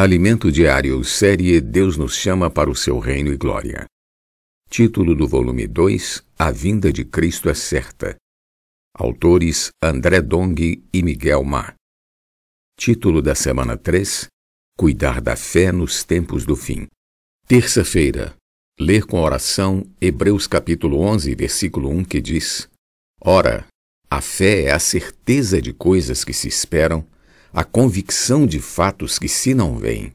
Alimento Diário, série Deus nos chama para o seu reino e glória. Título do volume 2: A vinda de Cristo é certa. Autores André Dong e Miguel Ma. Título da semana 3: Cuidar da fé nos tempos do fim. Terça-feira. Ler com oração Hebreus capítulo 11, versículo 1, que diz: Ora, a fé é a certeza de coisas que se esperam, a convicção de fatos que se não veem.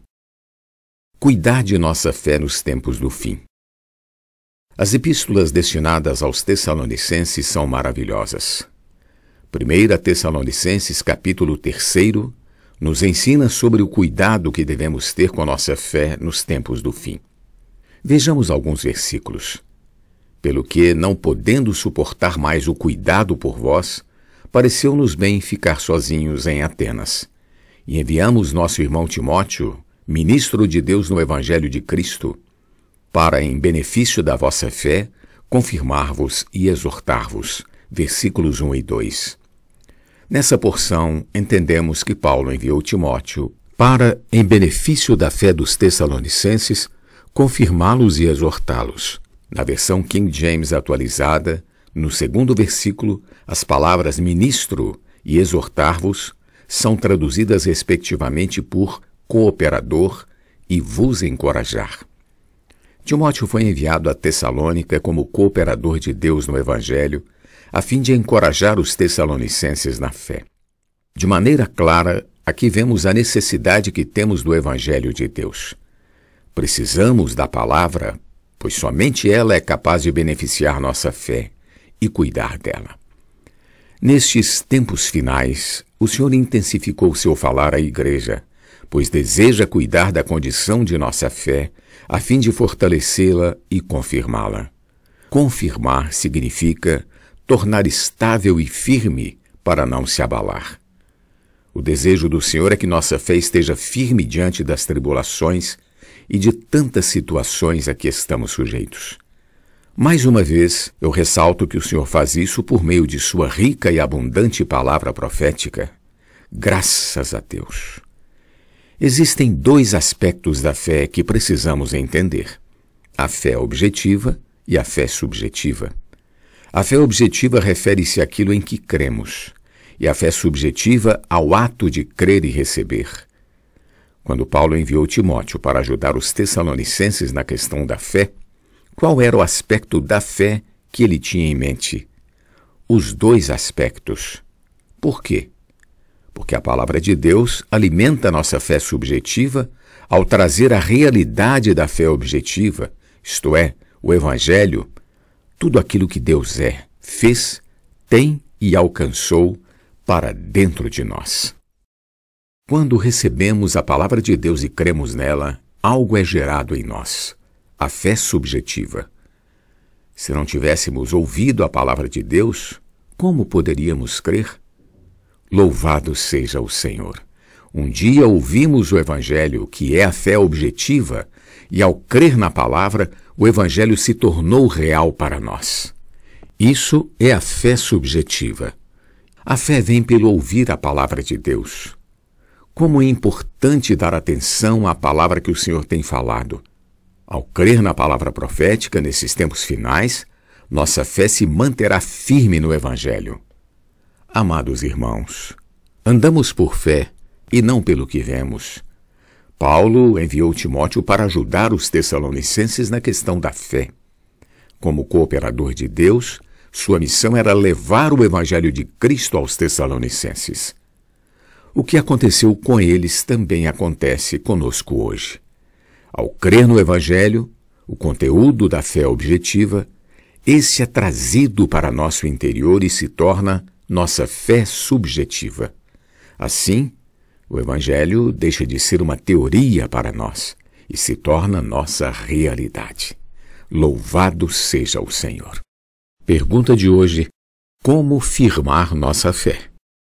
Cuidar de nossa fé nos tempos do fim. As epístolas destinadas aos Tessalonicenses são maravilhosas. 1 Tessalonicenses, capítulo 3, nos ensina sobre o cuidado que devemos ter com nossa fé nos tempos do fim. Vejamos alguns versículos. Pelo que, não podendo suportar mais o cuidado por vós, pareceu-nos bem ficar sozinhos em Atenas. E enviamos nosso irmão Timóteo, ministro de Deus no Evangelho de Cristo, para, em benefício da vossa fé, confirmar-vos e exortar-vos. Versículos 1 e 2. Nessa porção, entendemos que Paulo enviou Timóteo para, em benefício da fé dos Tessalonicenses, confirmá-los e exortá-los. Na versão King James atualizada, no segundo versículo, as palavras ministro e exortar-vos são traduzidas respectivamente por cooperador e vos encorajar. Timóteo foi enviado a Tessalônica como cooperador de Deus no Evangelho, a fim de encorajar os tessalonicenses na fé. De maneira clara, aqui vemos a necessidade que temos do Evangelho de Deus. Precisamos da palavra, pois somente ela é capaz de beneficiar nossa fé e cuidar dela. Nestes tempos finais, o Senhor intensificou seu falar à Igreja, pois deseja cuidar da condição de nossa fé, a fim de fortalecê-la e confirmá-la. Confirmar significa tornar estável e firme para não se abalar. O desejo do Senhor é que nossa fé esteja firme diante das tribulações e de tantas situações a que estamos sujeitos. Mais uma vez, eu ressalto que o Senhor faz isso por meio de sua rica e abundante palavra profética. Graças a Deus. Existem dois aspectos da fé que precisamos entender: a fé objetiva e a fé subjetiva. A fé objetiva refere-se àquilo em que cremos, e a fé subjetiva ao ato de crer e receber. Quando Paulo enviou Timóteo para ajudar os Tessalonicenses na questão da fé, qual era o aspecto da fé que ele tinha em mente? Os dois aspectos. Por quê? Porque a palavra de Deus alimenta nossa fé subjetiva ao trazer a realidade da fé objetiva, isto é, o Evangelho, tudo aquilo que Deus é, fez, tem e alcançou para dentro de nós. Quando recebemos a palavra de Deus e cremos nela, algo é gerado em nós a fé subjetiva. Se não tivéssemos ouvido a palavra de Deus, como poderíamos crer? Louvado seja o Senhor! Um dia ouvimos o Evangelho, que é a fé objetiva, e ao crer na palavra, o Evangelho se tornou real para nós. Isso é a fé subjetiva. A fé vem pelo ouvir a palavra de Deus. Como é importante dar atenção à palavra que o Senhor tem falado. Ao crer na palavra profética nesses tempos finais, nossa fé se manterá firme no Evangelho. Amados irmãos, andamos por fé e não pelo que vemos. Paulo enviou Timóteo para ajudar os Tessalonicenses na questão da fé. Como cooperador de Deus, sua missão era levar o Evangelho de Cristo aos Tessalonicenses. O que aconteceu com eles também acontece conosco hoje. Ao crer no Evangelho, o conteúdo da fé objetiva, esse é trazido para nosso interior e se torna nossa fé subjetiva. Assim, o Evangelho deixa de ser uma teoria para nós e se torna nossa realidade. Louvado seja o Senhor. Pergunta de hoje: Como firmar nossa fé?